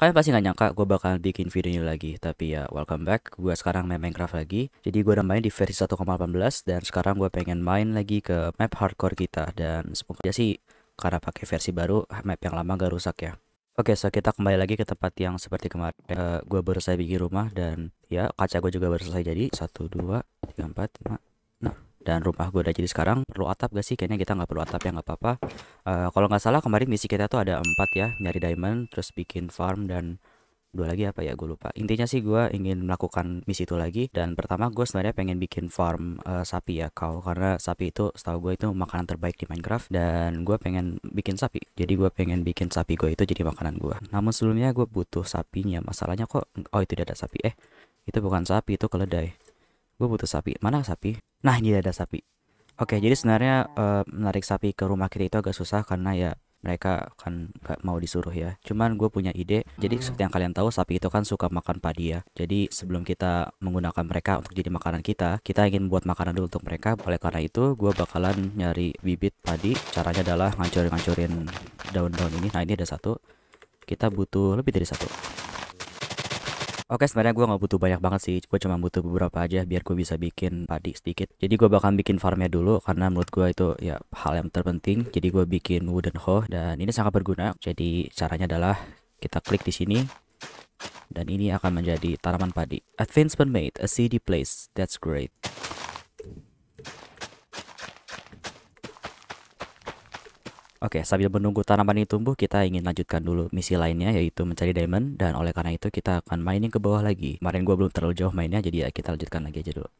Kalian pasti nggak nyangka gue bakal bikin video ini lagi, tapi ya welcome back, gue sekarang main Minecraft lagi. Jadi gue udah main di versi 1.18 dan sekarang gue pengen main lagi ke map hardcore kita dan semoga aja sih karena pakai versi baru map yang lama gak rusak ya. Oke, okay, so kita kembali lagi ke tempat yang seperti kemarin. Uh, eh, gue baru saya bikin rumah dan ya kaca gue juga baru selesai jadi satu dua tiga empat lima dan rumah gue udah jadi sekarang perlu atap gak sih kayaknya kita nggak perlu atap ya nggak apa-apa uh, kalau nggak salah kemarin misi kita tuh ada empat ya nyari diamond terus bikin farm dan dua lagi apa ya gue lupa intinya sih gue ingin melakukan misi itu lagi dan pertama gue sebenarnya pengen bikin farm uh, sapi ya kau karena sapi itu setahu gue itu makanan terbaik di Minecraft dan gue pengen bikin sapi jadi gue pengen bikin sapi gue itu jadi makanan gue namun sebelumnya gue butuh sapinya masalahnya kok oh itu tidak ada sapi eh itu bukan sapi itu keledai gue butuh sapi mana sapi Nah ini ada sapi. Oke jadi sebenarnya uh, menarik sapi ke rumah kita itu agak susah karena ya mereka kan nggak mau disuruh ya. Cuman gue punya ide. Jadi hmm. seperti yang kalian tahu sapi itu kan suka makan padi ya. Jadi sebelum kita menggunakan mereka untuk jadi makanan kita, kita ingin buat makanan dulu untuk mereka. Oleh karena itu gue bakalan nyari bibit padi. Caranya adalah ngancurin-ngancurin daun-daun ini. Nah ini ada satu. Kita butuh lebih dari satu. Oke sebenarnya gue gak butuh banyak banget sih Gue cuma butuh beberapa aja biar gue bisa bikin padi sedikit Jadi gue bakal bikin farmnya dulu Karena menurut gue itu ya hal yang terpenting Jadi gue bikin wooden hoe Dan ini sangat berguna Jadi caranya adalah kita klik di sini Dan ini akan menjadi tanaman padi Advancement made, a seedy place, that's great Oke, sambil menunggu tanaman ini tumbuh, kita ingin lanjutkan dulu misi lainnya yaitu mencari diamond dan oleh karena itu kita akan mining ke bawah lagi. Kemarin gue belum terlalu jauh mainnya jadi ya kita lanjutkan lagi aja dulu.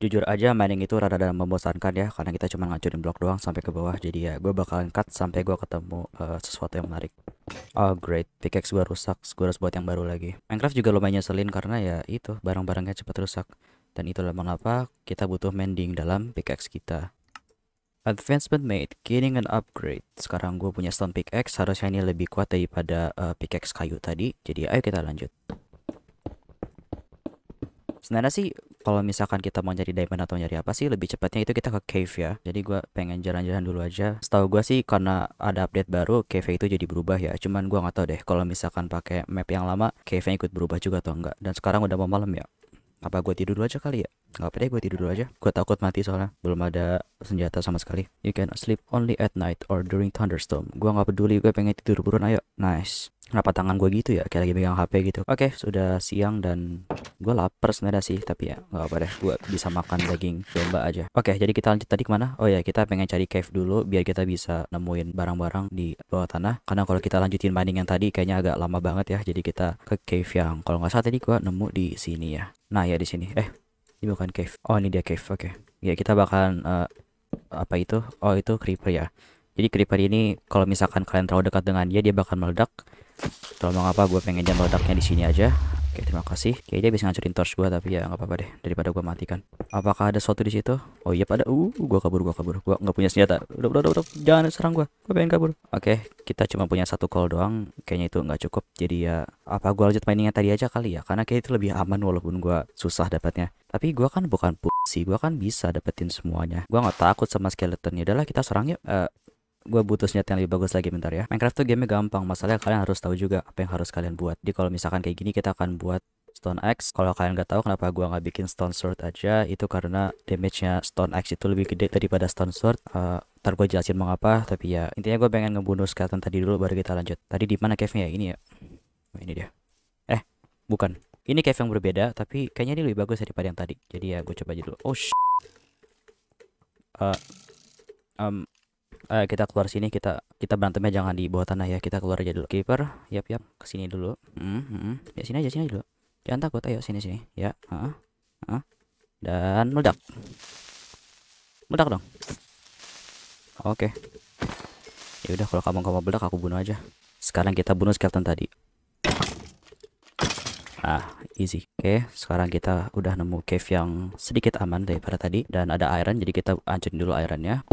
Jujur aja mining itu rada dalam membosankan ya karena kita cuma ngancurin blok doang sampai ke bawah jadi ya gue bakalan cut sampai gue ketemu uh, sesuatu yang menarik. Oh great, pickaxe gue rusak, gue harus buat yang baru lagi. Minecraft juga lumayan nyeselin karena ya itu barang-barangnya cepat rusak. Dan itulah mengapa kita butuh mending dalam pickaxe kita. Advancement made, gaining an upgrade. Sekarang gue punya stone pickaxe, harusnya ini lebih kuat daripada uh, pickaxe kayu tadi. Jadi ayo kita lanjut. Sebenarnya sih kalau misalkan kita mau nyari diamond atau nyari apa sih lebih cepatnya itu kita ke cave ya. Jadi gue pengen jalan-jalan dulu aja. Setahu gue sih karena ada update baru cave itu jadi berubah ya. Cuman gue gak tahu deh kalau misalkan pakai map yang lama cave-nya ikut berubah juga atau enggak. Dan sekarang udah mau malam ya apa gue tidur dulu aja kali ya nggak apa deh gue tidur dulu aja Gue takut mati soalnya Belum ada senjata sama sekali You can sleep only at night or during thunderstorm Gue nggak peduli gue pengen tidur buruan ayo Nice kenapa tangan gue gitu ya kayak lagi pegang HP gitu oke okay, sudah siang dan gue lapar sebenarnya sih tapi ya nggak apa deh gue bisa makan daging domba aja oke okay, jadi kita lanjut tadi kemana oh ya kita pengen cari cave dulu biar kita bisa nemuin barang-barang di bawah tanah karena kalau kita lanjutin mining yang tadi kayaknya agak lama banget ya jadi kita ke cave yang kalau nggak salah tadi gue nemu di sini ya nah ya di sini eh ini bukan cave oh ini dia cave oke okay. ya kita bakalan uh, apa itu oh itu creeper ya jadi creeper ini kalau misalkan kalian terlalu dekat dengan dia dia bakal meledak Tolong apa gue pengen jam meledaknya di sini aja. Oke, terima kasih. Kayaknya dia bisa ngancurin torch gue tapi ya nggak apa-apa deh daripada gue matikan. Apakah ada sesuatu di situ? Oh iya pada ada. Uh, gue kabur, gue kabur. Gue nggak punya senjata. Udah, udah, udah, udah. Jangan serang gue. Gue pengen kabur. Oke, kita cuma punya satu call doang. Kayaknya itu nggak cukup. Jadi ya apa gue lanjut mainnya tadi aja kali ya? Karena kayak itu lebih aman walaupun gue susah dapatnya. Tapi gue kan bukan sih gue kan bisa dapetin semuanya. Gue nggak takut sama skeletonnya. Udahlah kita serang yuk. Uh, gue butuh senjata yang lebih bagus lagi bentar ya Minecraft tuh gamenya gampang masalahnya kalian harus tahu juga apa yang harus kalian buat jadi kalau misalkan kayak gini kita akan buat Stone Axe. Kalau kalian nggak tahu kenapa gue nggak bikin Stone Sword aja, itu karena damage-nya Stone Axe itu lebih gede daripada Stone Sword. Uh, ntar gue jelasin mengapa, tapi ya intinya gue pengen ngebunuh skeleton tadi dulu baru kita lanjut. Tadi di mana cave-nya ya? Ini ya. Oh, ini dia. Eh, bukan. Ini cave yang berbeda, tapi kayaknya ini lebih bagus daripada yang tadi. Jadi ya gue coba aja dulu. Oh sh. Uh, um, eh, kita keluar sini kita kita berantemnya jangan di bawah tanah ya kita keluar aja dulu keeper yap yap kesini dulu hmm, hmm. ya sini aja sini aja dulu jangan takut ayo sini sini ya uh, uh. dan meledak meledak dong oke okay. ya udah kalau kamu kamu meledak aku bunuh aja sekarang kita bunuh skeleton tadi Ah, easy. Oke, okay, sekarang kita udah nemu cave yang sedikit aman daripada tadi dan ada iron jadi kita hancurin dulu ironnya.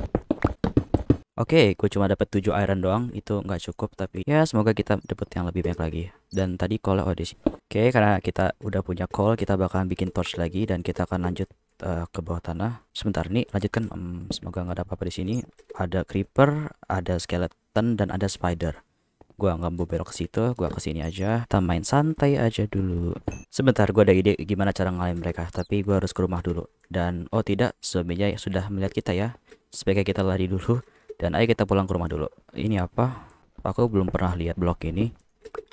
Oke, okay, gue cuma dapat 7 iron doang, itu nggak cukup tapi ya semoga kita dapat yang lebih banyak lagi. Dan tadi call audisi. Oke, okay, karena kita udah punya call, kita bakalan bikin torch lagi dan kita akan lanjut uh, ke bawah tanah. Sebentar nih, lanjutkan. Um, semoga nggak ada apa-apa di sini. Ada creeper, ada skeleton dan ada spider. Gua nggak mau belok ke situ, gua ke sini aja. Kita main santai aja dulu. Sebentar, gua ada ide gimana cara ngalahin mereka, tapi gua harus ke rumah dulu. Dan oh tidak, yang sudah melihat kita ya. Sebaiknya kita lari dulu dan ayo kita pulang ke rumah dulu. Ini apa? Aku belum pernah lihat blok ini.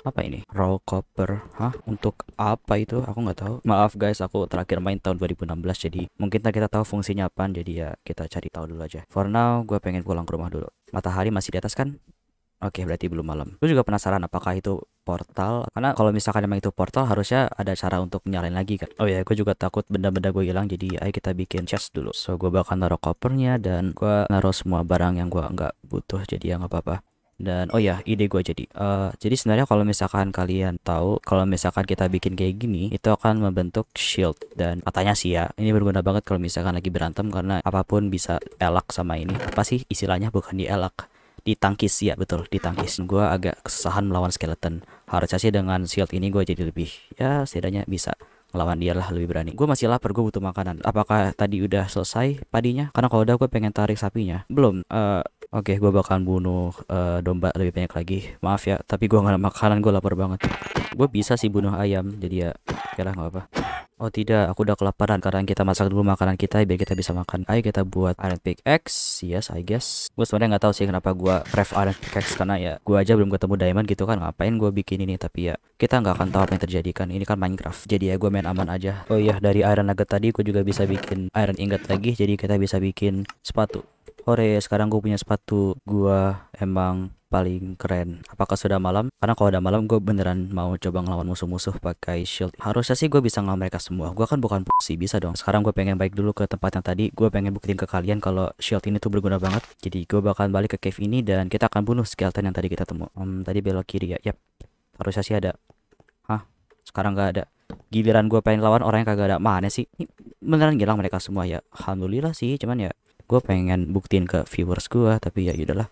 Apa ini? Raw copper. Hah? Untuk apa itu? Aku nggak tahu. Maaf guys, aku terakhir main tahun 2016 jadi mungkin kita tahu fungsinya apa. Jadi ya kita cari tahu dulu aja. For now, gue pengen pulang ke rumah dulu. Matahari masih di atas kan? Oke, berarti belum malam. Gue juga penasaran apakah itu portal karena kalau misalkan emang itu portal harusnya ada cara untuk nyalain lagi kan oh ya gue juga takut benda-benda gue hilang jadi ayo kita bikin chest dulu so gue bakal naruh kopernya dan gue naruh semua barang yang gue nggak butuh jadi ya nggak apa-apa dan oh ya ide gue jadi uh, jadi sebenarnya kalau misalkan kalian tahu kalau misalkan kita bikin kayak gini itu akan membentuk shield dan katanya sih ya ini berguna banget kalau misalkan lagi berantem karena apapun bisa elak sama ini apa sih istilahnya bukan dielak ditangkis tangkis ya betul ditangkis tangkis gue agak kesusahan melawan skeleton harusnya sih dengan shield ini gue jadi lebih ya setidaknya bisa melawan dia lah lebih berani gue masih lapar gue butuh makanan apakah tadi udah selesai padinya karena kalau udah gue pengen tarik sapinya belum uh, oke okay, gue bakalan bunuh uh, domba lebih banyak lagi maaf ya tapi gue nggak ada makanan gue lapar banget gue bisa sih bunuh ayam jadi ya kira nggak apa, -apa. Oh tidak, aku udah kelaparan. Sekarang kita masak dulu makanan kita biar kita bisa makan. Ayo kita buat iron pickaxe. Yes, I guess. Gue sebenarnya nggak tahu sih kenapa gue ref iron pickaxe karena ya gue aja belum ketemu diamond gitu kan. Ngapain gue bikin ini? Tapi ya kita nggak akan tahu apa yang terjadi kan. Ini kan Minecraft. Jadi ya gue main aman aja. Oh iya, dari iron nugget tadi gue juga bisa bikin iron ingot lagi. Jadi kita bisa bikin sepatu. Oke, sekarang gue punya sepatu. Gue emang paling keren. Apakah sudah malam? Karena kalau udah malam gue beneran mau coba ngelawan musuh-musuh pakai shield. Harusnya sih gue bisa ngelawan mereka semua. Gue kan bukan sih bisa dong. Sekarang gue pengen baik dulu ke tempat yang tadi. Gue pengen buktiin ke kalian kalau shield ini tuh berguna banget. Jadi gue bakal balik ke cave ini dan kita akan bunuh skeleton yang tadi kita temu. Um, tadi belok kiri ya. Yap. Harusnya sih ada. Hah? Sekarang gak ada giliran gue pengen lawan orang yang kagak ada mana sih ini beneran hilang mereka semua ya alhamdulillah sih cuman ya gue pengen buktiin ke viewers gue tapi ya udahlah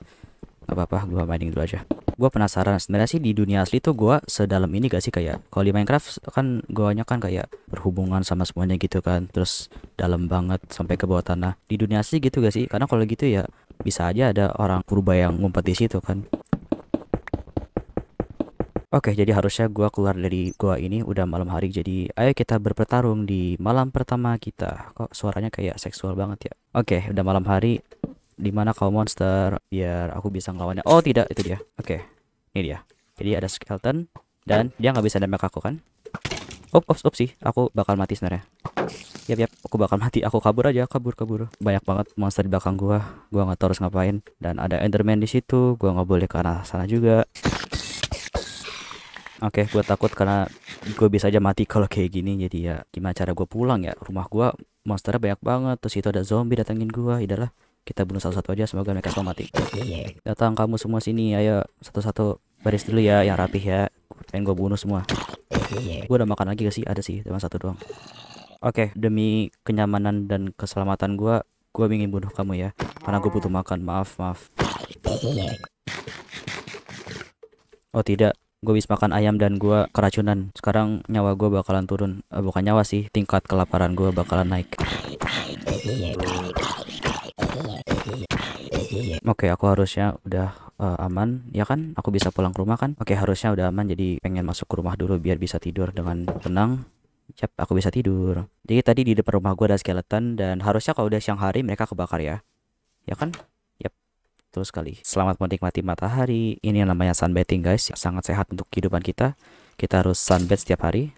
nggak apa-apa, gue mining dulu aja. Gue penasaran, sebenarnya sih di dunia asli tuh gua sedalam ini gak sih kayak, kalau di Minecraft kan guanya kan kayak berhubungan sama semuanya gitu kan, terus dalam banget sampai ke bawah tanah. Di dunia asli gitu gak sih? Karena kalau gitu ya bisa aja ada orang purba yang ngumpet di situ kan. Oke, jadi harusnya gua keluar dari gua ini udah malam hari. Jadi, ayo kita berpertarung di malam pertama kita. Kok suaranya kayak seksual banget ya? Oke, udah malam hari di mana kau monster biar aku bisa ngelawannya oh tidak itu dia oke okay. ini dia jadi ada skeleton dan dia nggak bisa damage aku kan Op, ops, ops sih. Aku bakal mati sebenarnya. yep, yep. Aku bakal mati. Aku kabur aja. Kabur, kabur. Banyak banget monster di belakang gua. Gua nggak tahu harus ngapain. Dan ada Enderman di situ. Gua nggak boleh ke arah sana juga. Oke, okay, gue takut karena gue bisa aja mati kalau kayak gini. Jadi ya, gimana cara gue pulang ya? Rumah gua monsternya banyak banget. Terus itu ada zombie datangin gue. Idalah. Ya kita bunuh satu-satu aja semoga mereka semua mati iya. datang kamu semua sini ayo satu-satu baris dulu ya yang rapih ya pengen gue bunuh semua iya. gue udah makan lagi gak sih ada sih cuma satu doang oke okay, demi kenyamanan dan keselamatan gue gue ingin bunuh kamu ya karena gue butuh makan maaf maaf oh tidak gue bisa makan ayam dan gue keracunan sekarang nyawa gue bakalan turun eh, bukan nyawa sih tingkat kelaparan gue bakalan naik iya. Oke, okay, aku harusnya udah uh, aman, ya kan? Aku bisa pulang ke rumah kan? Oke, okay, harusnya udah aman jadi pengen masuk ke rumah dulu biar bisa tidur dengan tenang. Yap, aku bisa tidur. Jadi tadi di depan rumah gue ada skeleton dan harusnya kalau udah siang hari mereka kebakar ya. Ya kan? Yap. terus sekali. Selamat menikmati matahari. Ini yang namanya sunbathing guys. Sangat sehat untuk kehidupan kita. Kita harus sunbathing setiap hari.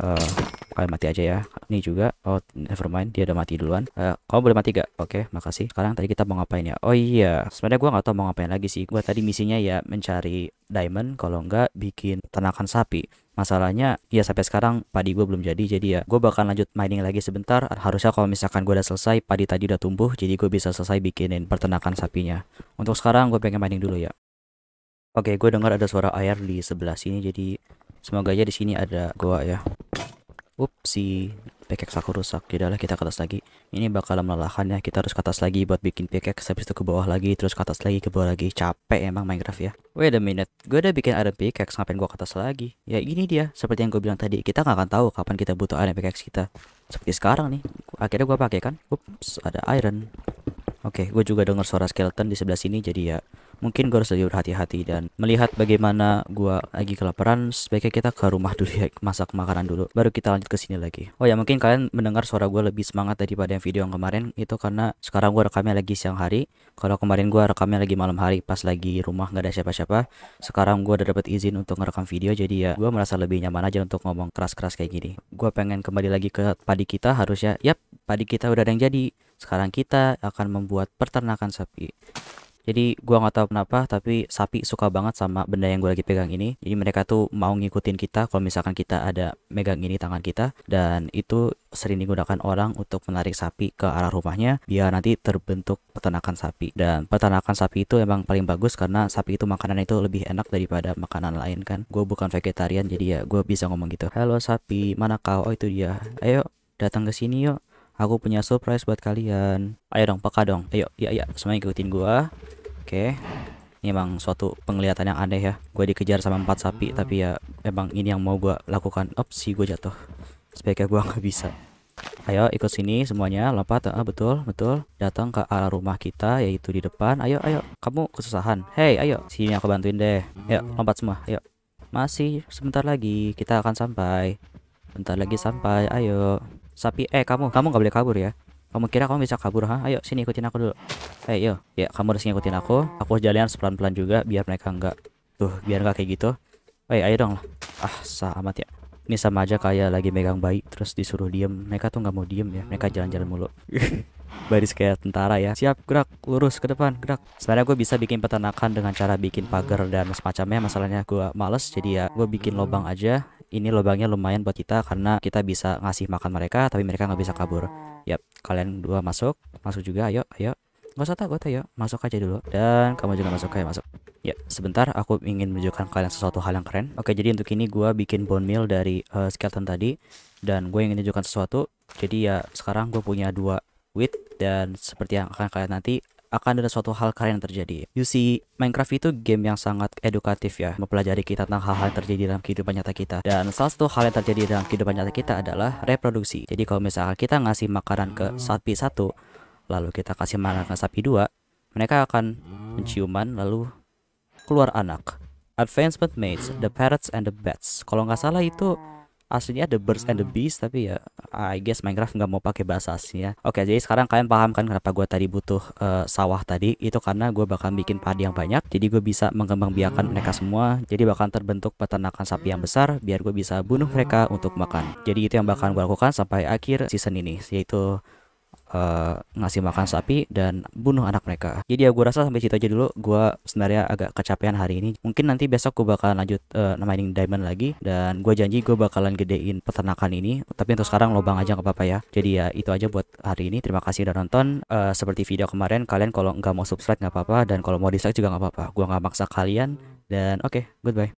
Eh, kalian mati aja ya ini juga oh nevermind dia udah mati duluan uh, kamu boleh mati gak oke okay, makasih sekarang tadi kita mau ngapain ya oh iya sebenarnya gue nggak tahu mau ngapain lagi sih gue tadi misinya ya mencari diamond kalau enggak bikin ternakan sapi masalahnya ya sampai sekarang padi gue belum jadi jadi ya gue bakal lanjut mining lagi sebentar harusnya kalau misalkan gue udah selesai padi tadi udah tumbuh jadi gue bisa selesai bikinin peternakan sapinya untuk sekarang gue pengen mining dulu ya oke gue dengar ada suara air di sebelah sini jadi semoga aja di sini ada goa ya Upsi, pickaxe aku rusak. Jadilah ya kita ke atas lagi. Ini bakal melelahkan ya. Kita harus ke atas lagi buat bikin pickaxe. Habis itu ke bawah lagi, terus ke atas lagi, ke bawah lagi. Capek emang Minecraft ya. Wait a minute. Gue udah bikin iron pickaxe, ngapain gua ke atas lagi? Ya ini dia. Seperti yang gue bilang tadi, kita nggak akan tahu kapan kita butuh iron pickaxe kita. Seperti sekarang nih. Akhirnya gua pakai kan. Ups, ada iron. Oke, okay, gue juga dengar suara skeleton di sebelah sini jadi ya mungkin gue harus lebih berhati-hati dan melihat bagaimana gue lagi kelaparan sebaiknya kita ke rumah dulu ya masak makanan dulu baru kita lanjut ke sini lagi oh ya mungkin kalian mendengar suara gue lebih semangat daripada yang video yang kemarin itu karena sekarang gue rekamnya lagi siang hari kalau kemarin gue rekamnya lagi malam hari pas lagi rumah nggak ada siapa-siapa sekarang gue udah dapat izin untuk ngerekam video jadi ya gue merasa lebih nyaman aja untuk ngomong keras-keras kayak gini gue pengen kembali lagi ke padi kita harusnya yap padi kita udah ada yang jadi sekarang kita akan membuat peternakan sapi jadi gue gak tau kenapa tapi sapi suka banget sama benda yang gue lagi pegang ini. Jadi mereka tuh mau ngikutin kita kalau misalkan kita ada megang ini tangan kita dan itu sering digunakan orang untuk menarik sapi ke arah rumahnya biar nanti terbentuk peternakan sapi. Dan peternakan sapi itu emang paling bagus karena sapi itu makanan itu lebih enak daripada makanan lain kan. Gue bukan vegetarian jadi ya gue bisa ngomong gitu. Halo sapi, mana kau? Oh itu dia. Ayo datang ke sini yuk. Aku punya surprise buat kalian. Ayo dong, peka dong. Ayo, ya ya, Semuanya ikutin gua. Oke. Ini emang suatu penglihatan yang aneh ya. Gue dikejar sama empat sapi tapi ya emang ini yang mau gue lakukan. Opsi gue jatuh. Sebaiknya gue nggak bisa. Ayo ikut sini semuanya lompat ah, betul betul datang ke arah rumah kita yaitu di depan ayo ayo kamu kesusahan Hey, ayo sini aku bantuin deh ayo ya, lompat semua ayo masih sebentar lagi kita akan sampai bentar lagi sampai ayo sapi eh kamu kamu nggak boleh kabur ya kamu kira kamu bisa kabur, ha? Ayo, sini ikutin aku dulu. Ayo, eh, ya kamu harus ngikutin aku. Aku harus jalan pelan-pelan juga, biar mereka enggak tuh, biar enggak kayak gitu. Ayo, eh, ayo dong lah. Ah, sah amat ya. Ini sama aja kayak lagi megang bayi, terus disuruh diem. Mereka tuh nggak mau diem ya, mereka jalan-jalan mulu. Baris kayak tentara ya. Siap, gerak, lurus ke depan, gerak. Sebenarnya gue bisa bikin peternakan dengan cara bikin pagar dan semacamnya. Masalahnya gue males, jadi ya gue bikin lubang aja ini lubangnya lumayan buat kita karena kita bisa ngasih makan mereka tapi mereka nggak bisa kabur ah. yep kalian dua masuk masuk juga ayo ayo nggak usah takut ayo masuk aja dulu dan kamu juga masuk ayo masuk ya sebentar aku ingin menunjukkan kalian sesuatu hal yang keren oke jadi untuk ini gue bikin bone meal dari uh, skeleton tadi dan gue ingin menunjukkan sesuatu jadi ya sekarang gue punya dua wheat dan seperti yang akan kalian nanti akan ada suatu hal keren yang terjadi. You see, Minecraft itu game yang sangat edukatif ya, mempelajari kita tentang hal-hal yang terjadi dalam kehidupan nyata kita. Dan salah satu hal yang terjadi dalam kehidupan nyata kita adalah reproduksi. Jadi kalau misalnya kita ngasih makanan ke sapi satu, lalu kita kasih makanan ke sapi dua, mereka akan menciuman lalu keluar anak. Advancement mates, The Parrots and the Bats. Kalau nggak salah itu aslinya The Birds and the hmm. Bees tapi ya I guess Minecraft nggak mau pakai bahasa aslinya. Oke, jadi sekarang kalian paham kan kenapa gue tadi butuh uh, sawah tadi? Itu karena gue bakal bikin padi yang banyak, jadi gue bisa mengembangbiakan hmm. mereka semua. Jadi bakal terbentuk peternakan sapi yang besar biar gue bisa bunuh mereka untuk makan. Jadi itu yang bakal gue lakukan sampai akhir season ini, yaitu Eh, ngasih makan sapi dan bunuh anak mereka. Jadi ya gue rasa sampai situ aja dulu. Gue sebenarnya agak kecapean hari ini. Mungkin nanti besok gue bakalan lanjut uh, eh, mining diamond lagi dan gue janji gue bakalan gedein peternakan ini. Tapi untuk sekarang lobang aja nggak apa-apa ya. Jadi ya itu aja buat hari ini. Terima kasih udah nonton. Uh, seperti video kemarin kalian kalau nggak mau subscribe nggak apa-apa dan kalau mau dislike juga nggak apa-apa. Gue nggak maksa kalian dan oke okay, goodbye.